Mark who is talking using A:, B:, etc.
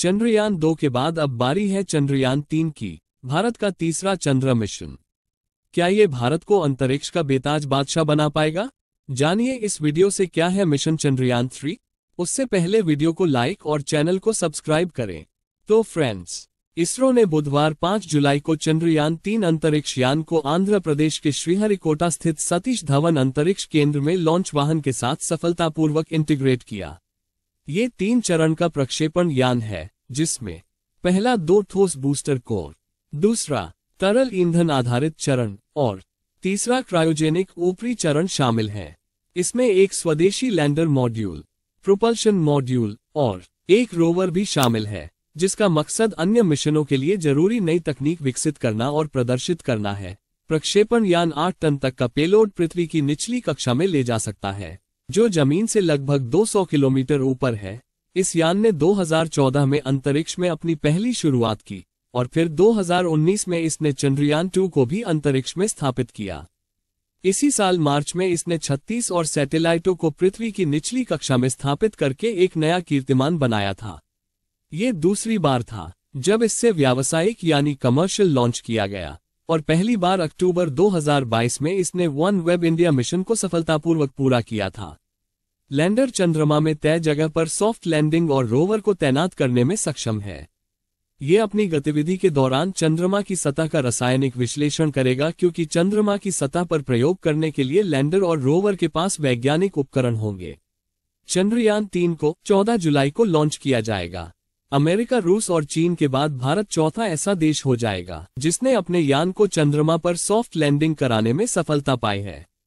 A: चंद्रयान दो के बाद अब बारी है चंद्रयान तीन की भारत का तीसरा चंद्र मिशन क्या ये भारत को अंतरिक्ष का बेताज बादशाह बना पाएगा जानिए इस वीडियो से क्या है मिशन चंद्रयान थ्री उससे पहले वीडियो को लाइक और चैनल को सब्सक्राइब करें तो फ्रेंड्स इसरो ने बुधवार 5 जुलाई को चंद्रयान तीन अंतरिक्ष यान को आंध्र प्रदेश के श्रीहरिकोटा स्थित सतीश धवन अंतरिक्ष केंद्र में लॉन्च वाहन के साथ सफलतापूर्वक इंटीग्रेट किया ये तीन चरण का प्रक्षेपण यान है जिसमें पहला दो ठोस बूस्टर कोर दूसरा तरल ईंधन आधारित चरण और तीसरा क्रायोजेनिक ऊपरी चरण शामिल है इसमें एक स्वदेशी लैंडर मॉड्यूल प्रोपल्शन मॉड्यूल और एक रोवर भी शामिल है जिसका मकसद अन्य मिशनों के लिए जरूरी नई तकनीक विकसित करना और प्रदर्शित करना है प्रक्षेपण यान आठ टन तक का पेलोड पृथ्वी की निचली कक्षा में ले जा सकता है जो जमीन से लगभग 200 किलोमीटर ऊपर है इस यान ने 2014 में अंतरिक्ष में अपनी पहली शुरुआत की और फिर 2019 में इसने चंद्रयान 2 को भी अंतरिक्ष में स्थापित किया इसी साल मार्च में इसने 36 और सैटेलाइटों को पृथ्वी की निचली कक्षा में स्थापित करके एक नया कीर्तिमान बनाया था ये दूसरी बार था जब इससे व्यावसायिक यानी कमर्शियल लॉन्च किया गया और पहली बार अक्टूबर 2022 में इसने वन वेब इंडिया मिशन को सफलतापूर्वक पूरा किया था लैंडर चंद्रमा में तय जगह पर सॉफ्ट लैंडिंग और रोवर को तैनात करने में सक्षम है ये अपनी गतिविधि के दौरान चंद्रमा की सतह का रासायनिक विश्लेषण करेगा क्योंकि चंद्रमा की सतह पर प्रयोग करने के लिए लैंडर और रोवर के पास वैज्ञानिक उपकरण होंगे चंद्रयान तीन को 14 जुलाई को लॉन्च किया जाएगा अमेरिका रूस और चीन के बाद भारत चौथा ऐसा देश हो जाएगा जिसने अपने यान को चंद्रमा पर सॉफ्ट लैंडिंग कराने में सफलता पाई है